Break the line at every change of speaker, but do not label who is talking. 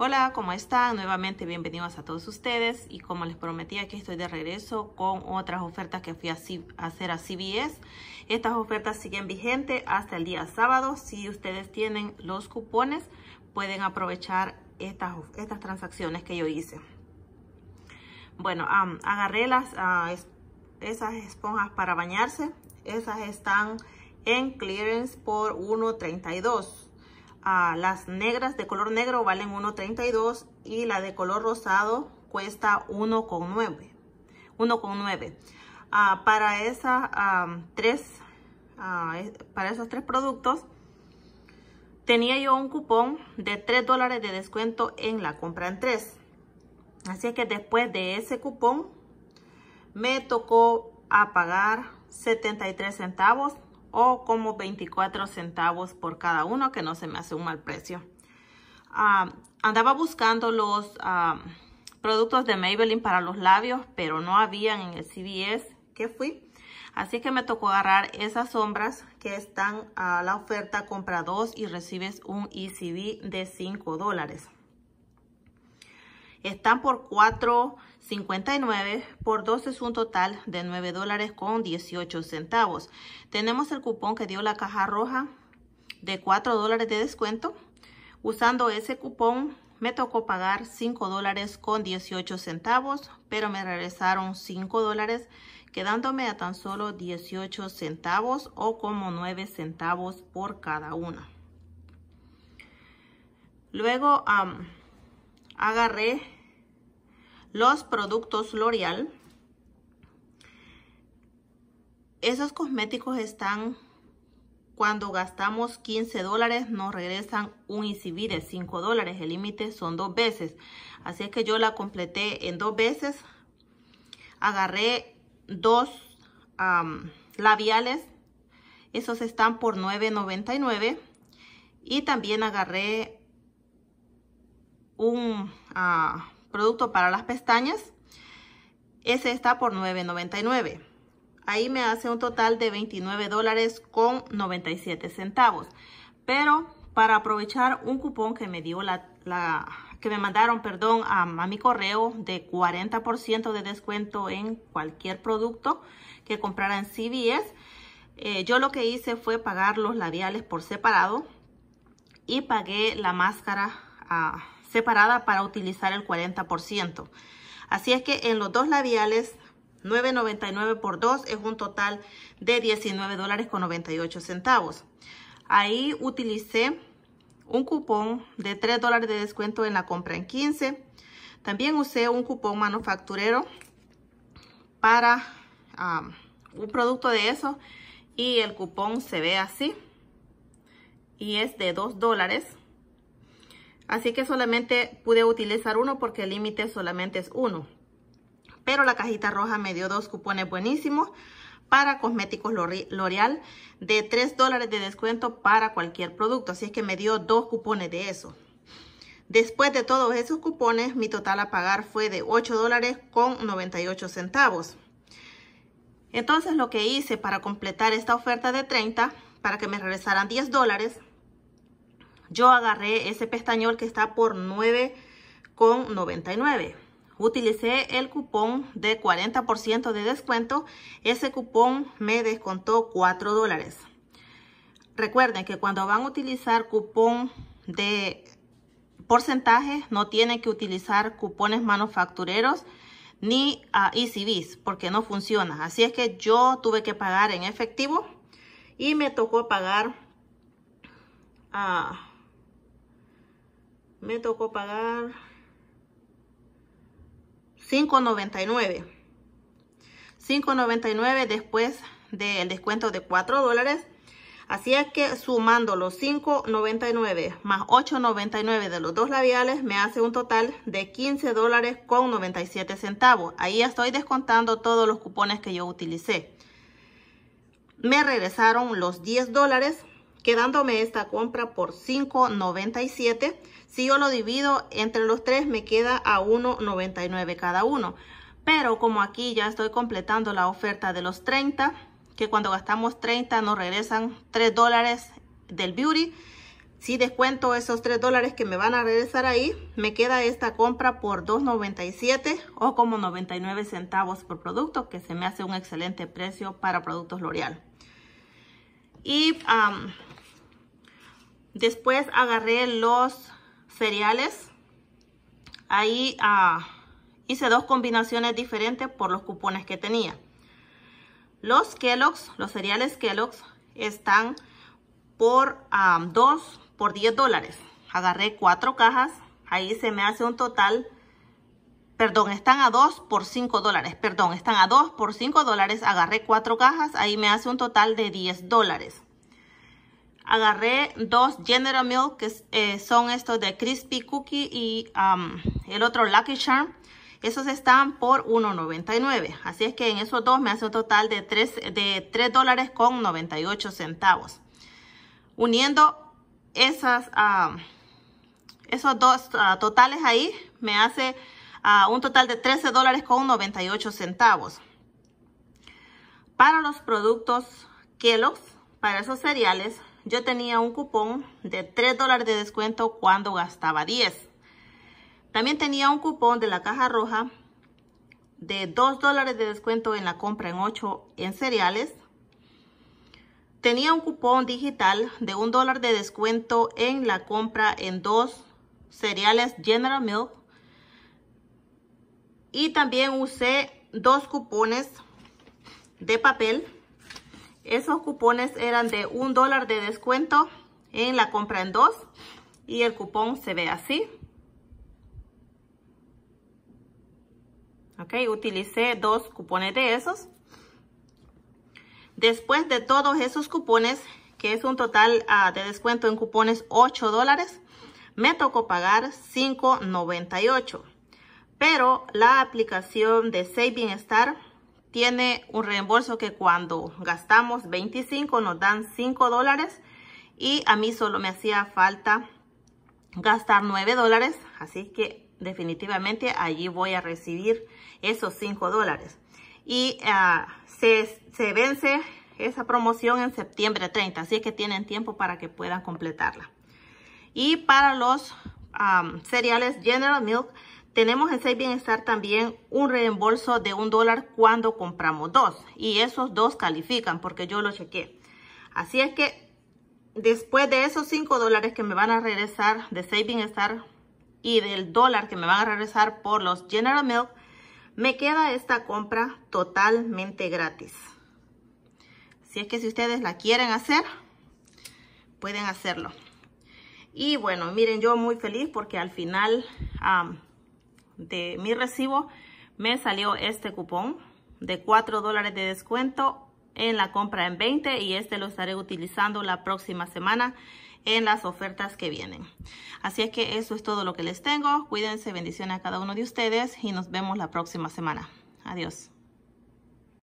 Hola, ¿cómo están? Nuevamente bienvenidos a todos ustedes y como les prometí aquí estoy de regreso con otras ofertas que fui a, hacer a CBS. Estas ofertas siguen vigentes hasta el día sábado. Si ustedes tienen los cupones pueden aprovechar estas, estas transacciones que yo hice. Bueno, agarré ah, esas esponjas para bañarse. Esas están en clearance por 1.32 las negras de color negro valen 1.32 y la de color rosado cuesta 1.9. 1.9. Ah, para, esa, ah, ah, para esos tres productos tenía yo un cupón de 3 dólares de descuento en la compra en 3. Así que después de ese cupón me tocó a pagar 73 centavos o como 24 centavos por cada uno, que no se me hace un mal precio. Ah, andaba buscando los ah, productos de Maybelline para los labios, pero no habían en el CVS que fui. Así que me tocó agarrar esas sombras que están a la oferta, compra dos y recibes un ECD de 5 dólares. Están por $4.59 por 12 es un total de $9 dólares con 18 centavos. Tenemos el cupón que dio la caja roja de $4 dólares de descuento. Usando ese cupón me tocó pagar 5 dólares con 18 centavos, pero me regresaron 5 dólares, quedándome a tan solo 18 centavos o como 9 centavos por cada una. Luego, agarré los productos L'Oreal. Esos cosméticos están, cuando gastamos 15 dólares, nos regresan un ICB de 5 dólares. El límite son dos veces. Así es que yo la completé en dos veces. Agarré dos labiales. Esos están por $9.99. Y también agarré un ah, producto para las pestañas. Ese está por $9.99. Ahí me hace un total de $29 dólares con 97 centavos. Pero para aprovechar un cupón que me dio la, que me mandaron, perdón, a, mi correo de 40% de descuento en cualquier producto que comprara en CVS. Eh, yo lo que hice fue pagar los labiales por separado y pagué la máscara a ah, separada para utilizar el 40%. Así es que en los dos labiales, 9.99 por 2 es un total de 19 dólares con 98 centavos. Ahí utilicé un cupón de 3 dólares de descuento en la compra en 15. También usé un cupón manufacturero para un producto de eso y el cupón se ve así y es de 2 dólares Así que solamente pude utilizar uno porque el límite solamente es uno. Pero la cajita roja me dio dos cupones buenísimos para cosméticos L'Oreal de 3 dólares de descuento para cualquier producto. Así es que me dio dos cupones de eso. Después de todos esos cupones, mi total a pagar fue de 8 dólares con 98 centavos. Entonces lo que hice para completar esta oferta de 30, para que me regresaran 10 dólares, yo agarré ese pestañol que está por 9,99. Utilicé el cupón de 40% de descuento. Ese cupón me descontó 4 dólares. Recuerden que cuando van a utilizar cupón de porcentaje, no tienen que utilizar cupones manufactureros ni a ah, e porque no funciona. Así es que yo tuve que pagar en efectivo y me tocó pagar a ah, me tocó pagar 5.99. 5.99 después del descuento de 4 dólares. Así es que sumando los 5.99 más 8.99 de los dos labiales me hace un total de 15 dólares con 97 centavos. Ahí estoy descontando todos los cupones que yo utilicé. Me regresaron los 10 dólares quedándome esta compra por $5.97. Si yo lo divido entre los tres, me queda a $1.99 cada uno. Pero como aquí ya estoy completando la oferta de los 30, que cuando gastamos 30 nos regresan 3 dólares del beauty. Si descuento esos 3 dólares que me van a regresar ahí, me queda esta compra por $2.97 o como 99 centavos por producto, que se me hace un excelente precio para productos L'Oreal. Y Después agarré los cereales. Ahí ah, hice dos combinaciones diferentes por los cupones que tenía. Los Kellogg's, los cereales Kellogg's, están por 2 ah, por 10 dólares. Agarré 4 cajas. Ahí se me hace un total. Perdón, están a 2 por 5 dólares. Perdón, están a 2 por 5 dólares. Agarré 4 cajas. Ahí me hace un total de 10 dólares agarré dos General Milk, que eh, son estos de Crispy Cookie y um, el otro Lucky Charm. Esos están por $1.99. Así es que en esos dos me hace un total de $3.98. de centavos. Uniendo esas, um, esos dos uh, totales ahí, me hace uh, un total de $13.98. dólares con centavos. Para los productos Kellogg's, para esos cereales, yo tenía un cupón de 3 dólares de descuento cuando gastaba 10. También tenía un cupón de la caja roja de 2 dólares de descuento en la compra en 8 en cereales. Tenía un cupón digital de 1 dólar de descuento en la compra en 2 cereales General Milk. Y también usé dos cupones de papel esos cupones eran de un dólar de descuento en la compra en dos. Y el cupón se ve así. Ok, utilicé dos cupones de esos. Después de todos esos cupones, que es un total ah, de descuento en cupones 8 dólares, me tocó pagar 5.98. Pero la aplicación de Save Bienestar tiene un reembolso que cuando gastamos 25 nos dan 5 dólares y a mí solo me hacía falta gastar 9 dólares, así que definitivamente allí voy a recibir esos 5 dólares. Y ah, se, vence esa promoción en septiembre 30, así que tienen tiempo para que puedan completarla. Y para los ah, cereales General Milk, tenemos en 6 Bienestar también un reembolso de un dólar cuando compramos dos. Y esos dos califican porque yo lo chequeé. Así es que después de esos cinco dólares que me van a regresar de 6 Bienestar y del dólar que me van a regresar por los General Milk, me queda esta compra totalmente gratis. Si es que si ustedes la quieren hacer, pueden hacerlo. Y bueno, miren, yo muy feliz porque al final de mi recibo, me salió este cupón de 4 dólares de descuento en la compra en 20 y este lo estaré utilizando la próxima semana en las ofertas que vienen. Así es que eso es todo lo que les tengo. Cuídense, bendiciones a cada uno de ustedes y nos vemos la próxima semana. Adiós.